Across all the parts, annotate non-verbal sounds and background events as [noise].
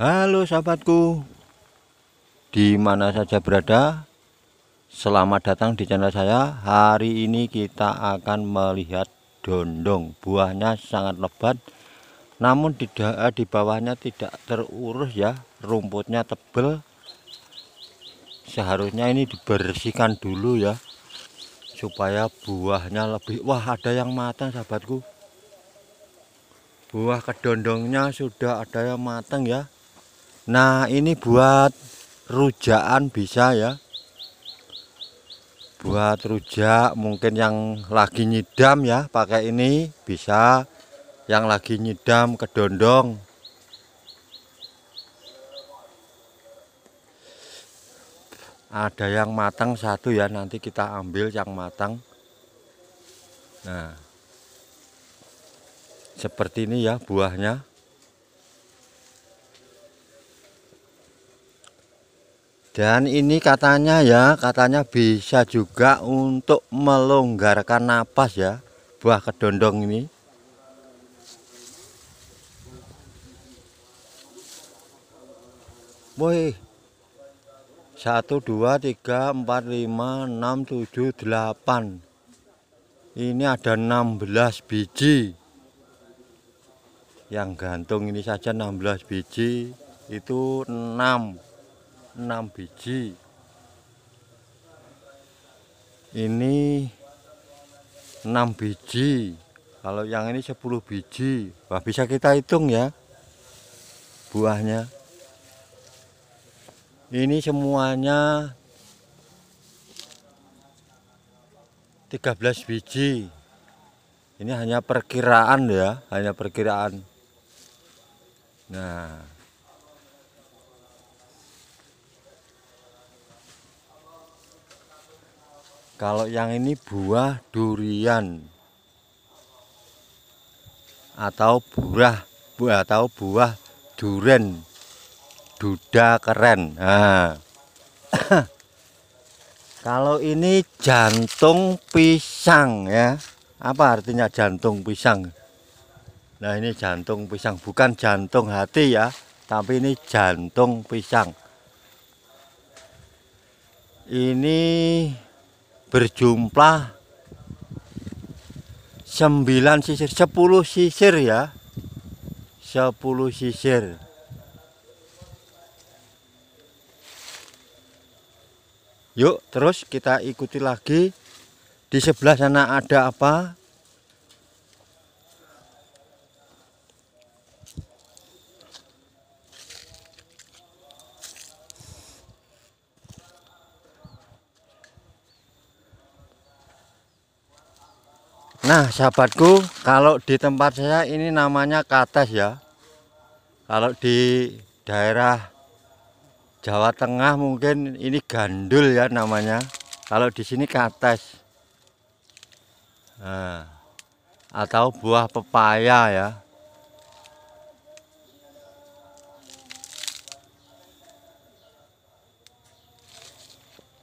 Halo sahabatku di mana saja berada Selamat datang di channel saya Hari ini kita akan melihat dondong Buahnya sangat lebat Namun di eh, di bawahnya tidak terurus ya Rumputnya tebal Seharusnya ini dibersihkan dulu ya Supaya buahnya lebih Wah ada yang matang sahabatku Buah kedondongnya sudah ada yang matang ya Nah ini buat rujakan bisa ya buat rujak mungkin yang lagi nyidam ya pakai ini bisa yang lagi nyidam kedondong ada yang matang satu ya nanti kita ambil yang matang nah seperti ini ya buahnya dan ini katanya ya katanya bisa juga untuk melonggarkan napas ya buah kedondong ini woi 1 2 3 4 5 6 7 8 ini ada 16 biji yang gantung ini saja 16 biji itu 6 6 biji ini 6 biji kalau yang ini 10 biji Wah, bisa kita hitung ya buahnya ini semuanya 13 biji ini hanya perkiraan ya hanya perkiraan nah Kalau yang ini buah durian atau buah buah atau buah durian duda keren. Nah. [coughs] Kalau ini jantung pisang ya. Apa artinya jantung pisang? Nah ini jantung pisang bukan jantung hati ya Tapi ini jantung pisang Ini berjumlah 9 sisir 10 sisir ya 10 sisir yuk terus kita ikuti lagi di sebelah sana ada apa Nah sahabatku kalau di tempat saya ini namanya kates ya Kalau di daerah Jawa Tengah mungkin ini gandul ya namanya Kalau di sini kates nah, Atau buah pepaya ya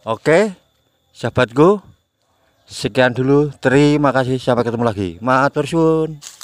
Oke sahabatku Sekian dulu, terima kasih, sampai ketemu lagi. Matur Sun.